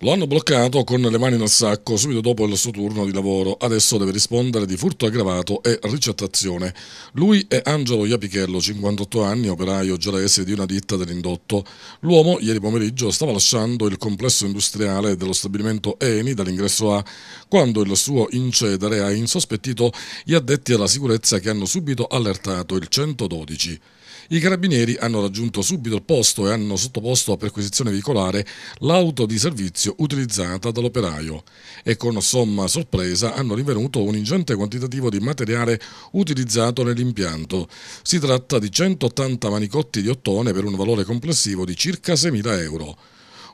Lo hanno bloccato con le mani nel sacco subito dopo il suo turno di lavoro. Adesso deve rispondere di furto aggravato e ricettazione. Lui è Angelo Iapichello, 58 anni, operaio gelese di una ditta dell'indotto. L'uomo ieri pomeriggio stava lasciando il complesso industriale dello stabilimento Eni dall'ingresso A quando il suo incedere ha insospettito gli addetti alla sicurezza che hanno subito allertato il 112. I carabinieri hanno raggiunto subito il posto e hanno sottoposto a perquisizione veicolare l'auto di servizio utilizzata dall'operaio e con somma sorpresa hanno rinvenuto un ingente quantitativo di materiale utilizzato nell'impianto. Si tratta di 180 manicotti di ottone per un valore complessivo di circa 6.000 euro.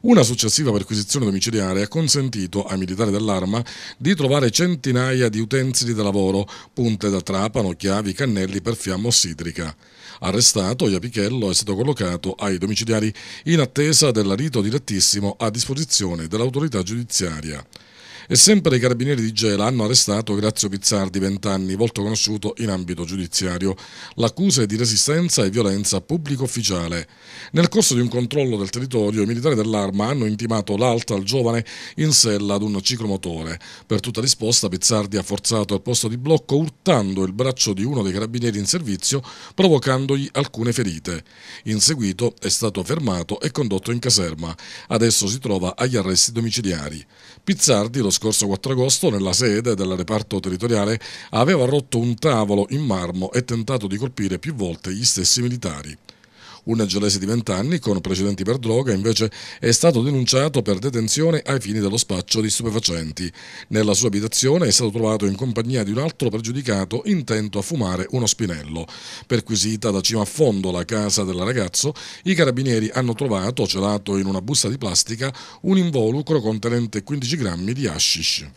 Una successiva perquisizione domiciliare ha consentito ai militari dell'arma di trovare centinaia di utensili da lavoro, punte da trapano, chiavi, cannelli per fiamma ossidrica. Arrestato, Iapichello è stato collocato ai domiciliari in attesa dell'arito direttissimo a disposizione dell'autorità giudiziaria. E sempre i carabinieri di Gela hanno arrestato Grazio Pizzardi, 20 anni, volto conosciuto in ambito giudiziario. L'accusa è di resistenza e violenza pubblico ufficiale. Nel corso di un controllo del territorio, i militari dell'arma hanno intimato l'alta al giovane in sella ad un ciclomotore. Per tutta risposta Pizzardi ha forzato il posto di blocco urtando il braccio di uno dei carabinieri in servizio, provocandogli alcune ferite. In seguito è stato fermato e condotto in caserma. Adesso si trova agli arresti domiciliari. Pizzardi, lo scorso 4 agosto, nella sede del reparto territoriale, aveva rotto un tavolo in marmo e tentato di colpire più volte gli stessi militari un gelese di 20 anni con precedenti per droga invece è stato denunciato per detenzione ai fini dello spaccio di stupefacenti. Nella sua abitazione è stato trovato in compagnia di un altro pregiudicato intento a fumare uno spinello. Perquisita da cima a fondo la casa del ragazzo, i carabinieri hanno trovato, celato in una busta di plastica, un involucro contenente 15 grammi di hashish.